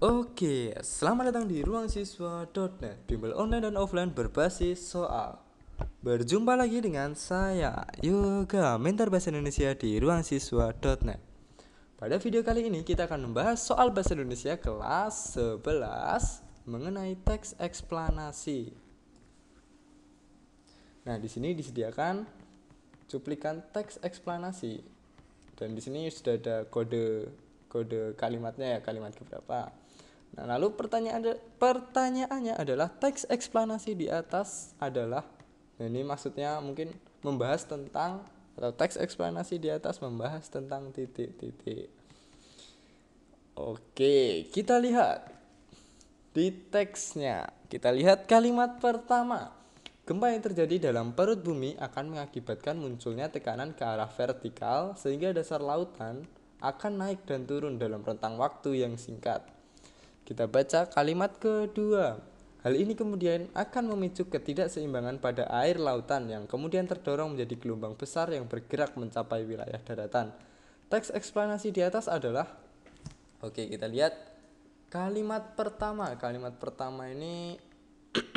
Oke, selamat datang di ruang ruangsiswa.net Bimbel online dan offline berbasis soal Berjumpa lagi dengan saya, Yoga, mentor bahasa Indonesia di ruang ruangsiswa.net Pada video kali ini kita akan membahas soal bahasa Indonesia kelas 11 Mengenai teks eksplanasi Nah, di sini disediakan cuplikan teks eksplanasi dan di sini sudah ada kode kode kalimatnya ya kalimat keberapa Nah, lalu pertanyaan pertanyaannya adalah teks eksplanasi di atas adalah nah, ini maksudnya mungkin membahas tentang atau teks eksplanasi di atas membahas tentang titik-titik. Oke, kita lihat di teksnya. Kita lihat kalimat pertama. Gempa yang terjadi dalam perut bumi akan mengakibatkan munculnya tekanan ke arah vertikal sehingga dasar lautan akan naik dan turun dalam rentang waktu yang singkat. Kita baca kalimat kedua. Hal ini kemudian akan memicu ketidakseimbangan pada air lautan yang kemudian terdorong menjadi gelombang besar yang bergerak mencapai wilayah daratan. Teks eksplanasi di atas adalah Oke, kita lihat kalimat pertama. Kalimat pertama ini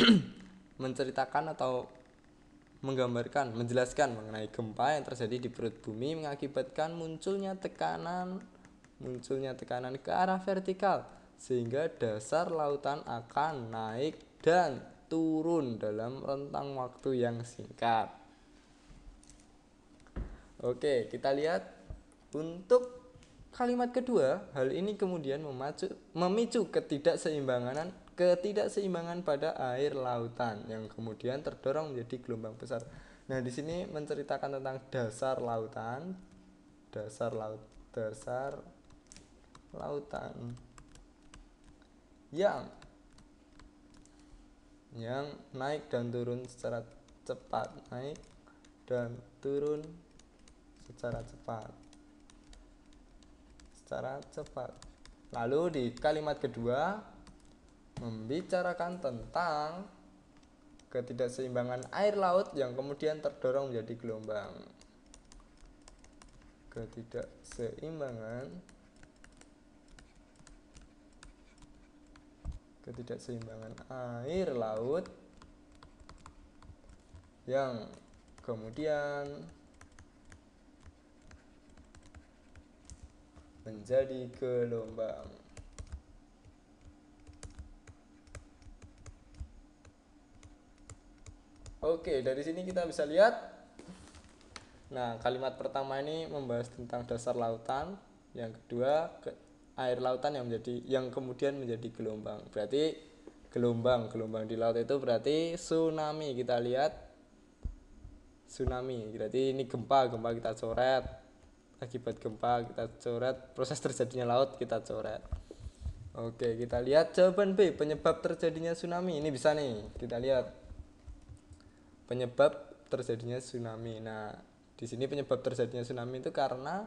menceritakan atau menggambarkan, menjelaskan mengenai gempa yang terjadi di perut bumi mengakibatkan munculnya tekanan munculnya tekanan ke arah vertikal sehingga dasar lautan akan naik dan turun dalam rentang waktu yang singkat. Oke, kita lihat untuk kalimat kedua, hal ini kemudian memacu, memicu ketidakseimbanganan ketidakseimbangan pada air lautan yang kemudian terdorong menjadi gelombang besar. Nah, di sini menceritakan tentang dasar lautan, dasar laut, dasar lautan yang yang naik dan turun secara cepat naik dan turun secara cepat secara cepat lalu di kalimat kedua membicarakan tentang ketidakseimbangan air laut yang kemudian terdorong menjadi gelombang ketidakseimbangan ketidakseimbangan air laut yang kemudian menjadi gelombang. Oke, dari sini kita bisa lihat. Nah, kalimat pertama ini membahas tentang dasar lautan, yang kedua air lautan yang menjadi yang kemudian menjadi gelombang. Berarti gelombang, gelombang di laut itu berarti tsunami. Kita lihat tsunami. Berarti ini gempa, gempa kita coret. Akibat gempa kita coret, proses terjadinya laut kita coret. Oke, kita lihat jawaban B, penyebab terjadinya tsunami. Ini bisa nih, kita lihat. Penyebab terjadinya tsunami. Nah, di sini penyebab terjadinya tsunami itu karena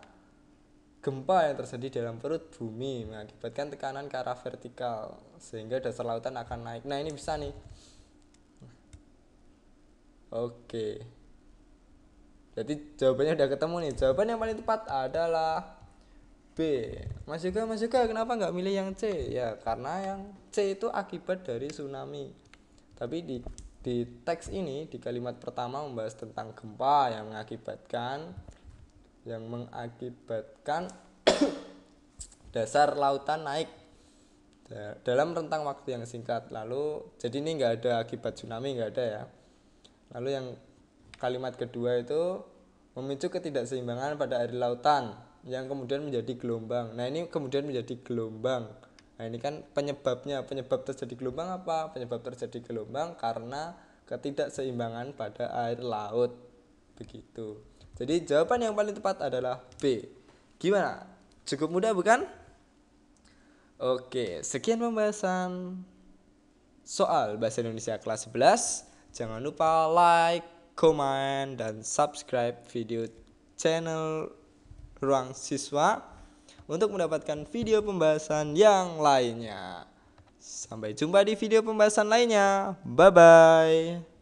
Gempa yang terjadi dalam perut bumi mengakibatkan tekanan ke arah vertikal sehingga dasar lautan akan naik. Nah, ini bisa nih. Oke. Jadi jawabannya udah ketemu nih. Jawaban yang paling tepat adalah B. Mas juga, Mas kenapa nggak milih yang C? Ya, karena yang C itu akibat dari tsunami. Tapi di di teks ini di kalimat pertama membahas tentang gempa yang mengakibatkan yang mengakibatkan dasar lautan naik dalam rentang waktu yang singkat lalu jadi ini nggak ada akibat tsunami nggak ada ya lalu yang kalimat kedua itu memicu ketidakseimbangan pada air lautan yang kemudian menjadi gelombang nah ini kemudian menjadi gelombang nah ini kan penyebabnya penyebab terjadi gelombang apa penyebab terjadi gelombang karena ketidakseimbangan pada air laut begitu jadi jawaban yang paling tepat adalah B gimana cukup mudah bukan oke sekian pembahasan soal bahasa Indonesia kelas 11 jangan lupa like comment dan subscribe video channel ruang siswa untuk mendapatkan video pembahasan yang lainnya. Sampai jumpa di video pembahasan lainnya. Bye bye.